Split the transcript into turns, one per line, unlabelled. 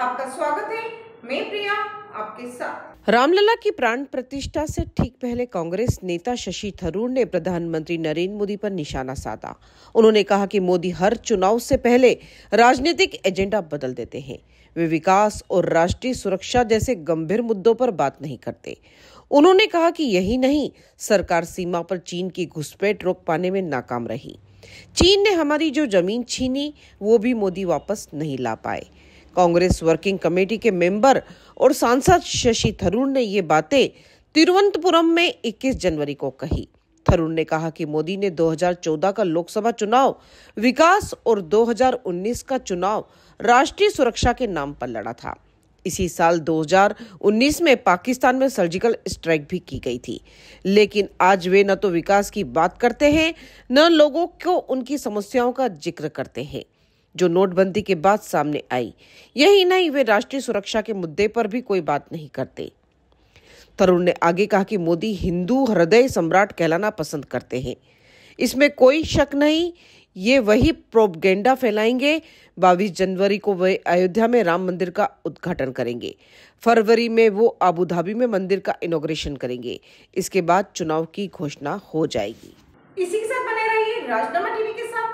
आपका स्वागत है मैं प्रिया आपके साथ
रामलला की प्राण प्रतिष्ठा से ठीक पहले कांग्रेस नेता शशि थरूर ने प्रधानमंत्री नरेंद्र मोदी पर निशाना साधा उन्होंने कहा कि मोदी हर चुनाव से पहले राजनीतिक एजेंडा बदल देते हैं वे विकास और राष्ट्रीय सुरक्षा जैसे गंभीर मुद्दों पर बात नहीं करते उन्होंने कहा कि यही नहीं सरकार सीमा पर चीन की घुसपैठ रोक पाने में नाकाम रही चीन ने हमारी जो जमीन छीनी वो भी मोदी वापस नहीं ला पाए कांग्रेस वर्किंग कमेटी के मेंबर और सांसद शशि थरूर ने ये बातें तिरुवनंतपुरम में 21 जनवरी को कही थरूर ने कहा कि मोदी ने 2014 का लोकसभा चुनाव विकास और 2019 का चुनाव राष्ट्रीय सुरक्षा के नाम पर लड़ा था इसी साल 2019 में पाकिस्तान में सर्जिकल स्ट्राइक भी की गई थी लेकिन आज वे न तो विकास की बात करते हैं न लोगों को उनकी समस्याओं का जिक्र करते हैं जो नोटबंदी के बाद सामने आई यही नहीं वे राष्ट्रीय सुरक्षा के मुद्दे पर भी कोई बात नहीं करते तरुण ने आगे कहा कि मोदी हिंदू हृदय सम्राट कहलाना पसंद करते हैं इसमें कोई शक नहीं ये वही प्रोपगेंडा फैलाएंगे बाईस जनवरी को वे अयोध्या में राम मंदिर का उद्घाटन करेंगे फरवरी में वो अबू धाबी में मंदिर का इनोग्रेशन करेंगे इसके बाद चुनाव की घोषणा हो जाएगी
इसी के साथ बने रहिए राजनामा टीवी के साथ